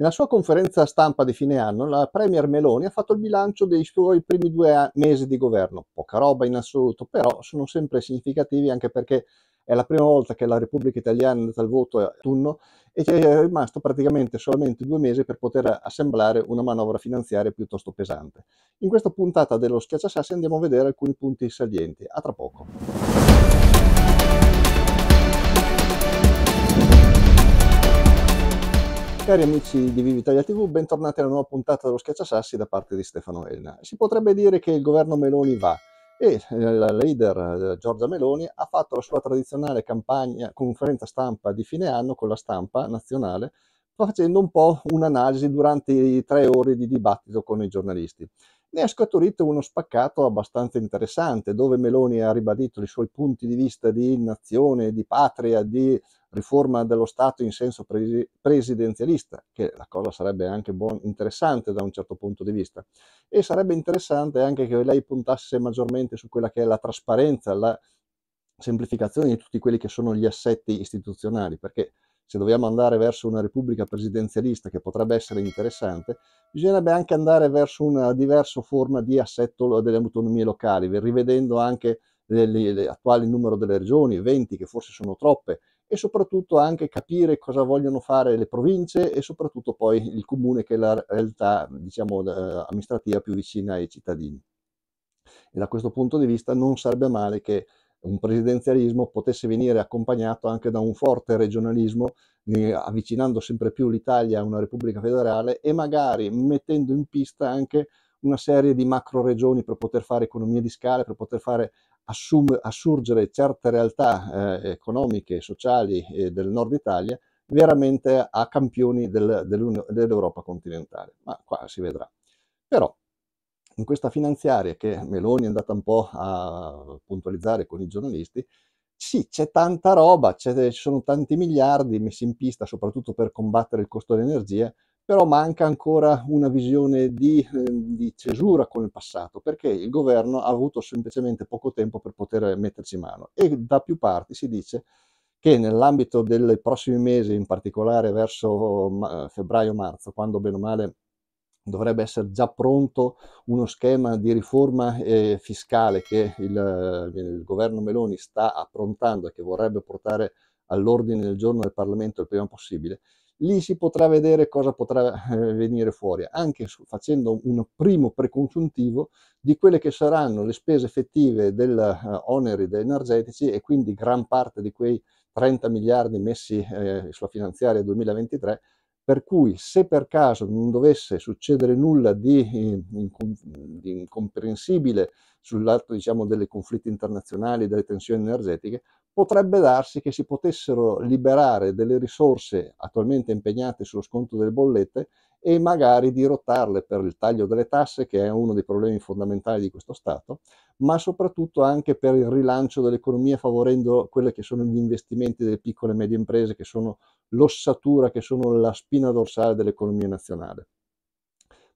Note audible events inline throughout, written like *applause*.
Nella sua conferenza stampa di fine anno, la Premier Meloni ha fatto il bilancio dei suoi primi due mesi di governo. Poca roba in assoluto, però sono sempre significativi anche perché è la prima volta che la Repubblica Italiana è andata al voto a turno e ci è rimasto praticamente solamente due mesi per poter assemblare una manovra finanziaria piuttosto pesante. In questa puntata dello Schiacciasassi andiamo a vedere alcuni punti salienti. A tra poco. Cari amici di Vivi TV, bentornati alla nuova puntata dello Schiacciasassi da parte di Stefano Elna. Si potrebbe dire che il governo Meloni va e eh, la leader eh, Giorgia Meloni ha fatto la sua tradizionale campagna, conferenza stampa di fine anno con la stampa nazionale, facendo un po' un'analisi durante i tre ore di dibattito con i giornalisti. Ne è scaturito uno spaccato abbastanza interessante, dove Meloni ha ribadito i suoi punti di vista di nazione, di patria, di riforma dello Stato in senso presidenzialista, che la cosa sarebbe anche buon, interessante da un certo punto di vista. E sarebbe interessante anche che lei puntasse maggiormente su quella che è la trasparenza, la semplificazione di tutti quelli che sono gli assetti istituzionali, perché se dobbiamo andare verso una repubblica presidenzialista che potrebbe essere interessante, bisognerebbe anche andare verso una diversa forma di assetto delle autonomie locali, rivedendo anche l'attuale numero delle regioni, 20 che forse sono troppe, e soprattutto anche capire cosa vogliono fare le province e soprattutto poi il comune che è la realtà diciamo, eh, amministrativa più vicina ai cittadini. E da questo punto di vista non sarebbe male che un presidenzialismo potesse venire accompagnato anche da un forte regionalismo, eh, avvicinando sempre più l'Italia a una Repubblica federale e magari mettendo in pista anche una serie di macro regioni per poter fare economie di scala, per poter fare assum- assurgere certe realtà eh, economiche e sociali eh, del nord Italia veramente a campioni del, dell'Europa continentale. Ma qua si vedrà. Però in questa finanziaria che Meloni è andata un po' a puntualizzare con i giornalisti, sì, c'è tanta roba, ci sono tanti miliardi messi in pista, soprattutto per combattere il costo dell'energia, però manca ancora una visione di, ehm, di, cesura con il passato, perché il governo ha avuto semplicemente poco tempo per poter metterci mano e da più parti si dice che nell'ambito dei prossimi mesi, in particolare verso febbraio-marzo, quando bene o male dovrebbe essere già pronto uno schema di riforma eh, fiscale che il, il, governo Meloni sta approntando e che vorrebbe portare all'ordine del giorno del Parlamento il prima possibile, lì si potrà vedere cosa potrà eh, venire fuori, anche facendo un primo preconsuntivo di quelle che saranno le spese effettive del eh, oneri energetici e quindi gran parte di quei 30 miliardi messi eh, sulla finanziaria 2023, per cui se per caso non dovesse succedere nulla di, eh, di incomprensibile sull'alto diciamo, dei conflitti internazionali, delle tensioni energetiche, potrebbe darsi che si potessero liberare delle risorse attualmente impegnate sullo sconto delle bollette e magari dirottarle per il taglio delle tasse, che è uno dei problemi fondamentali di questo Stato, ma soprattutto anche per il rilancio dell'economia, favorendo quelli che sono gli investimenti delle piccole e medie imprese, che sono l'ossatura, che sono la spina dorsale dell'economia nazionale.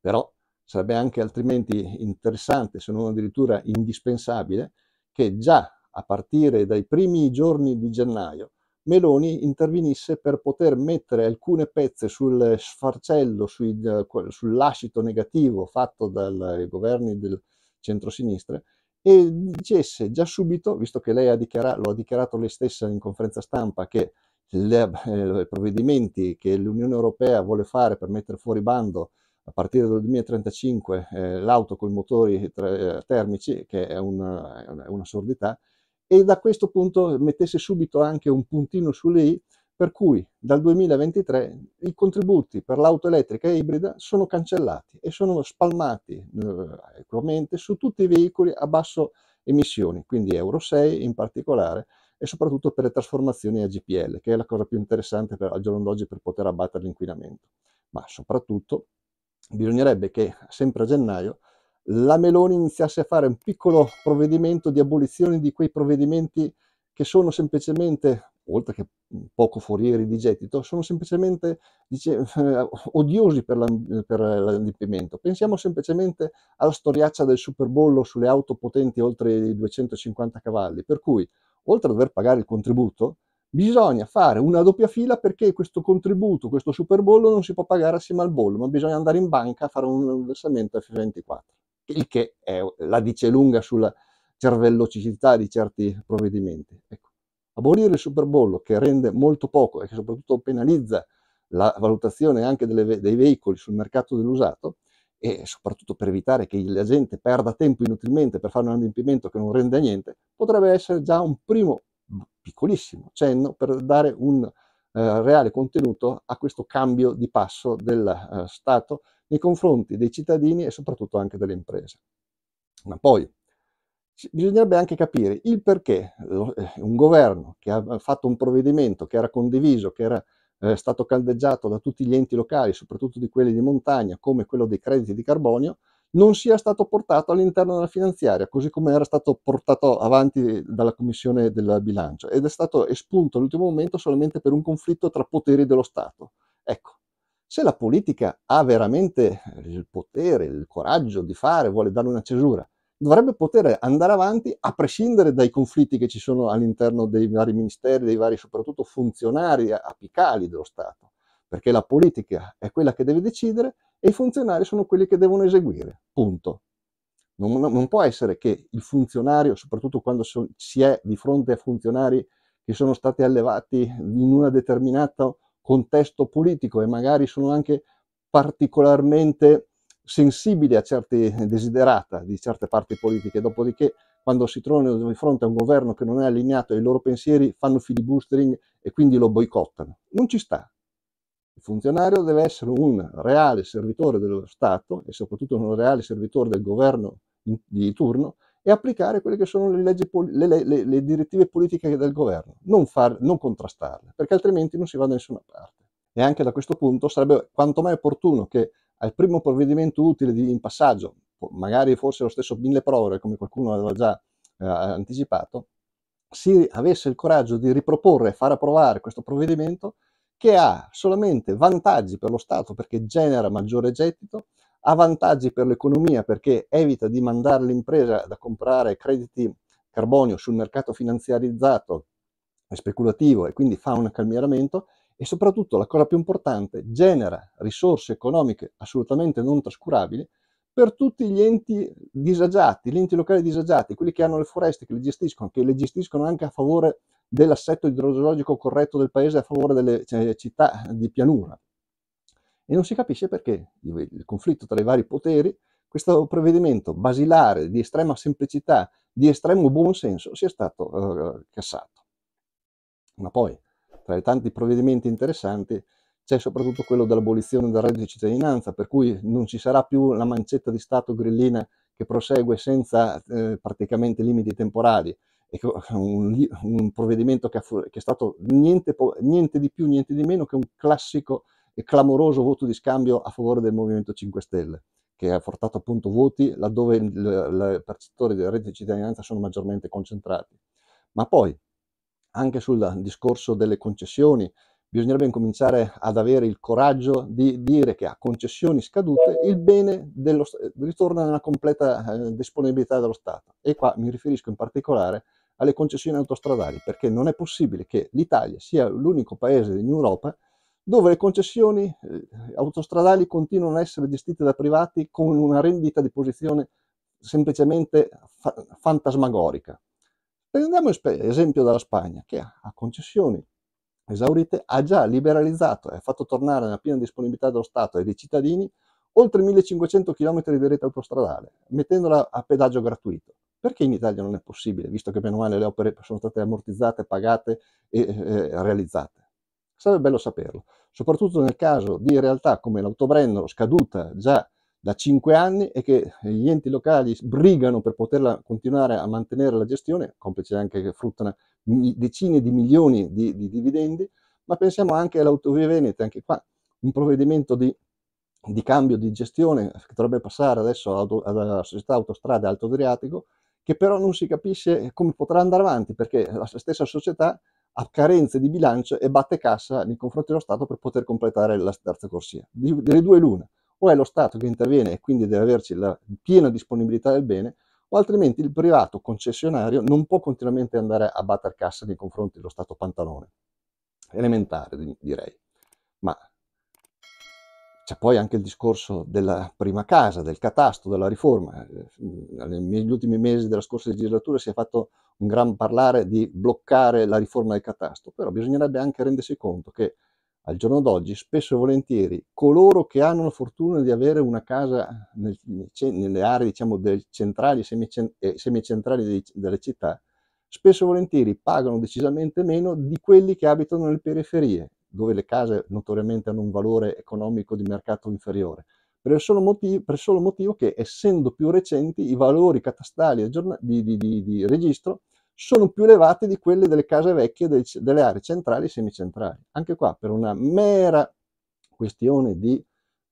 Però sarebbe anche altrimenti interessante, se non addirittura indispensabile, che già a partire dai primi giorni di gennaio, Meloni intervenisse per poter mettere alcune pezze sul sfarcello, sui, eh, sull'ascito negativo fatto dai governi del centrosinistra e dicesse già subito, visto che lei ha lo ha dichiarato lei stessa in conferenza stampa, che le, eh, i provvedimenti che l'Unione Europea vuole fare per mettere fuori bando a partire dal 2035 eh, l'auto con i motori tre, eh, termici, che è una, è una sordità, e da questo punto mettesse subito anche un puntino sulle i, per cui dal 2023 i contributi per l'auto elettrica e ibrida sono cancellati e sono spalmati eh, equamente eh, su tutti i veicoli a basso emissioni, quindi Euro 6 in particolare, e soprattutto per le trasformazioni a GPL, che è la cosa più interessante per, al giorno d'oggi per poter abbattere l'inquinamento. Ma soprattutto bisognerebbe che sempre a gennaio la Meloni iniziasse a fare un piccolo provvedimento di abolizione di quei provvedimenti che sono semplicemente, oltre che poco forieri di gettito, sono semplicemente dice, eh, *laughs* odiosi per, l'adempimento. Pensiamo semplicemente alla storiaccia del superbollo sulle auto potenti oltre i 250 cavalli, per cui oltre a dover pagare il contributo, bisogna fare una doppia fila perché questo contributo, questo superbollo non si può pagare assieme al bollo, ma bisogna andare in banca a fare un versamento F24 il che è, la dice lunga sulla cervellocità di certi provvedimenti. Ecco. Abolire il superbollo che rende molto poco e che soprattutto penalizza la valutazione anche delle, dei veicoli sul mercato dell'usato e soprattutto per evitare che la gente perda tempo inutilmente per fare un adempimento che non rende niente, potrebbe essere già un primo piccolissimo cenno per dare un eh, reale contenuto a questo cambio di passo del eh, Stato nei confronti dei cittadini e soprattutto anche delle imprese. Ma poi bisognerebbe anche capire il perché eh, un governo che ha fatto un provvedimento che era condiviso, che era eh, stato caldeggiato da tutti gli enti locali, soprattutto di quelli di montagna, come quello dei crediti di carbonio, non sia stato portato all'interno della finanziaria, così come era stato portato avanti dalla Commissione del bilancio ed è stato espunto all'ultimo momento solamente per un conflitto tra poteri dello Stato. Ecco, se la politica ha veramente il potere, il coraggio di fare, vuole dare una cesura, dovrebbe poter andare avanti a prescindere dai conflitti che ci sono all'interno dei vari ministeri, dei vari soprattutto funzionari apicali dello Stato, perché la politica è quella che deve decidere e i funzionari sono quelli che devono eseguire, punto. Non, non può essere che il funzionario, soprattutto quando so, si è di fronte a funzionari che sono stati allevati in una determinata contesto politico e magari sono anche particolarmente sensibili a certi desiderata di certe parti politiche, dopodiché quando si trovano di fronte a un governo che non è allineato ai loro pensieri fanno filibustering e quindi lo boicottano. Non ci sta. Il funzionario deve essere un reale servitore dello Stato e soprattutto un reale servitore del governo di turno e applicare quelle che sono le, leggi, le, le, le direttive politiche del governo, non, far, non contrastarle, perché altrimenti non si va da nessuna parte. E anche da questo punto sarebbe quanto mai opportuno che al primo provvedimento utile di, in passaggio, magari forse lo stesso mille prove, come qualcuno aveva già eh, anticipato, si avesse il coraggio di riproporre e far approvare questo provvedimento che ha solamente vantaggi per lo Stato perché genera maggiore gettito, ha vantaggi per l'economia perché evita di mandare l'impresa da comprare crediti carbonio sul mercato finanziarizzato e speculativo e quindi fa un calmieramento e soprattutto la cosa più importante genera risorse economiche assolutamente non trascurabili per tutti gli enti disagiati, gli enti locali disagiati, quelli che hanno le foreste, che le gestiscono, che le gestiscono anche a favore dell'assetto idrogeologico corretto del paese, a favore delle cioè, città di pianura e non si capisce perché il conflitto tra i vari poteri, questo provvedimento basilare di estrema semplicità, di estremo buonsenso, sia stato eh, cassato. Ma poi, tra i tanti provvedimenti interessanti, c'è soprattutto quello dell'abolizione del reddito di cittadinanza, per cui non ci sarà più la mancetta di Stato grillina che prosegue senza eh, praticamente limiti temporali, e un, un provvedimento che, che, è stato niente, niente di più, niente di meno che un classico e clamoroso voto di scambio a favore del Movimento 5 Stelle, che ha portato appunto voti laddove i percettori della rete di cittadinanza sono maggiormente concentrati. Ma poi, anche sul discorso delle concessioni, bisognerebbe incominciare ad avere il coraggio di dire che a concessioni scadute il bene dello, ritorna nella completa eh, disponibilità dello Stato. E qua mi riferisco in particolare alle concessioni autostradali, perché non è possibile che l'Italia sia l'unico paese in Europa dove le concessioni eh, autostradali continuano a essere gestite da privati con una rendita di posizione semplicemente fa fantasmagorica. Prendiamo esempio dalla Spagna, che a concessioni esaurite ha già liberalizzato e ha fatto tornare nella piena disponibilità dello Stato e dei cittadini oltre 1500 km di rete autostradale, mettendola a pedaggio gratuito. Perché in Italia non è possibile, visto che meno male le opere sono state ammortizzate, pagate e eh, realizzate? Sarebbe bello saperlo, soprattutto nel caso di realtà come l'Autobrennolo scaduta già da 5 anni e che gli enti locali brigano per poterla continuare a mantenere la gestione, complice anche che fruttano decine di milioni di, di dividendi, ma pensiamo anche all'autovia Veneta, anche qua un provvedimento di, di, cambio di gestione che dovrebbe passare adesso alla, alla società autostrade Alto Adriatico, che però non si capisce come potrà andare avanti, perché la stessa società ha carenze di bilancio e batte cassa nei confronti dello Stato per poter completare la terza corsia. Delle due l'una, o è lo Stato che interviene e quindi deve averci la piena disponibilità del bene, o altrimenti il privato concessionario non può continuamente andare a batter cassa nei confronti dello Stato pantalone. Elementare, direi. Ma c'è poi anche il discorso della prima casa, del catasto, della riforma. Eh, Negli ultimi mesi della scorsa legislatura si è fatto un gran parlare di bloccare la riforma del catasto, però bisognerebbe anche rendersi conto che al giorno d'oggi spesso e volentieri coloro che hanno la fortuna di avere una casa nel, nelle aree diciamo, del centrali e eh, semicentrali delle città, spesso e volentieri pagano decisamente meno di quelli che abitano nelle periferie dove le case notoriamente hanno un valore economico di mercato inferiore, per il solo motivo, il solo motivo che essendo più recenti i valori catastali di, di, di, di, registro sono più elevati di quelli delle case vecchie del, delle aree centrali e semicentrali. Anche qua per una mera questione di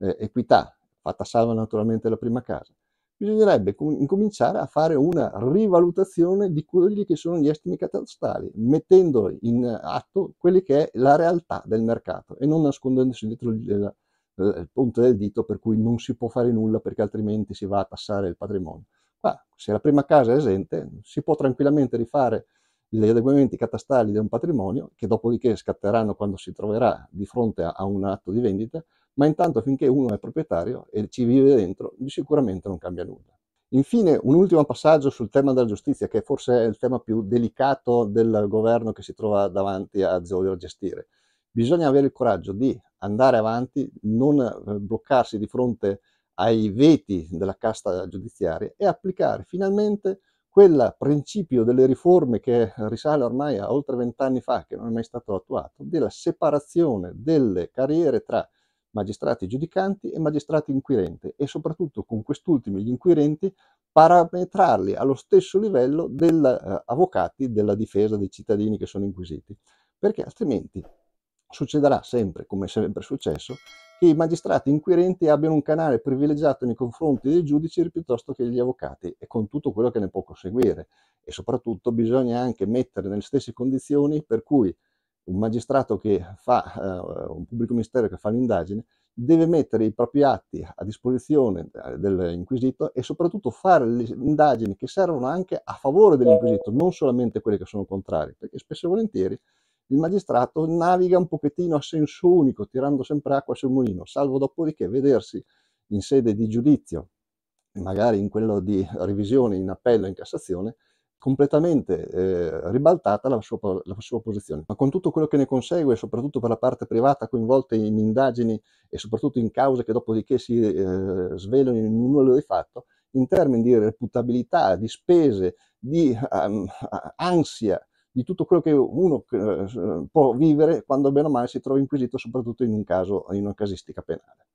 eh, equità, fatta salva naturalmente la prima casa, bisognerebbe incominciare a fare una rivalutazione di quelli che sono gli estimi catastali, mettendo in atto quella che è la realtà del mercato e non nascondendosi dietro il, il punto del dito per cui non si può fare nulla perché altrimenti si va a tassare il patrimonio. Ma se la prima casa è esente, si può tranquillamente rifare gli adeguamenti catastali di un patrimonio, che dopodiché scatteranno quando si troverà di fronte a, a un atto di vendita, ma intanto finché uno è proprietario e ci vive dentro, sicuramente non cambia nulla. Infine, un ultimo passaggio sul tema della giustizia, che forse è il tema più delicato del governo che si trova davanti a a gestire. Bisogna avere il coraggio di andare avanti, non eh, bloccarsi di fronte ai veti della casta giudiziaria e applicare finalmente quel principio delle riforme che risale ormai a oltre vent'anni fa, che non è mai stato attuato, della separazione delle carriere tra magistrati giudicanti e magistrati inquirenti e soprattutto con quest'ultimi gli inquirenti parametrarli allo stesso livello degli eh, avvocati della difesa dei cittadini che sono inquisiti, perché altrimenti succederà sempre, come è sempre successo, che i magistrati inquirenti abbiano un canale privilegiato nei confronti dei giudici piuttosto che degli avvocati e con tutto quello che ne può conseguire. E soprattutto bisogna anche mettere nelle stesse condizioni per cui un magistrato che fa, eh, un pubblico ministero che fa l'indagine, deve mettere i propri atti a disposizione eh, dell'inquisito e soprattutto fare le indagini che servono anche a favore dell'inquisito, non solamente quelle che sono contrarie, perché spesso e volentieri il magistrato naviga un pochettino a senso unico, tirando sempre acqua sul mulino, salvo dopodiché vedersi in sede di giudizio, magari in quello di revisione, in appello, in Cassazione, completamente eh, ribaltata la sua, la sua, posizione. Ma con tutto quello che ne consegue, soprattutto per la parte privata coinvolta in indagini e soprattutto in cause che dopodiché si eh, svelano in un nulla di fatto, in termini di reputabilità, di spese, di um, ansia, di tutto quello che uno uh, può vivere quando bene o male si trova inquisito, soprattutto in un caso, in una casistica penale.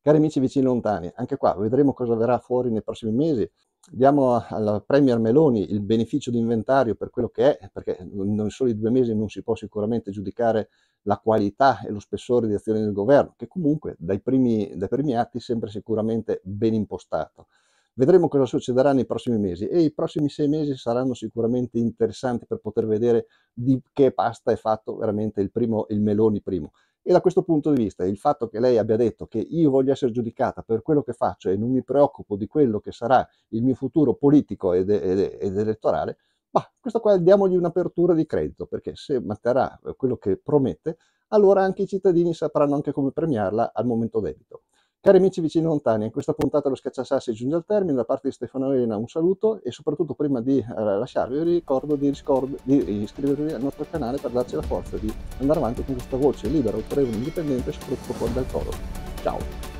Cari amici vicini e lontani, anche qua vedremo cosa verrà fuori nei prossimi mesi diamo alla Premier Meloni il beneficio di inventario per quello che è, perché in soli due mesi non si può sicuramente giudicare la qualità e lo spessore di azione del governo, che comunque dai primi, dai primi atti sembra sicuramente ben impostato. Vedremo cosa succederà nei prossimi mesi e i prossimi sei mesi saranno sicuramente interessanti per poter vedere di che pasta è fatto veramente il, primo, il Meloni primo. E da questo punto di vista il fatto che lei abbia detto che io voglio essere giudicata per quello che faccio e non mi preoccupo di quello che sarà il mio futuro politico ed, ed, ed elettorale, ma questo qua diamogli un'apertura di credito, perché se manterrà eh, quello che promette, allora anche i cittadini sapranno anche come premiarla al momento debito. Cari amici vicini e lontani, in questa puntata lo Scacciasassi giunge al termine, da parte di Stefano Elena un saluto e soprattutto prima di eh, lasciarvi vi ricordo di, riscord- di iscrivervi al nostro canale per darci la forza di andare avanti con questa voce libera, autorevole, indipendente e soprattutto fuori dal toro. Ciao!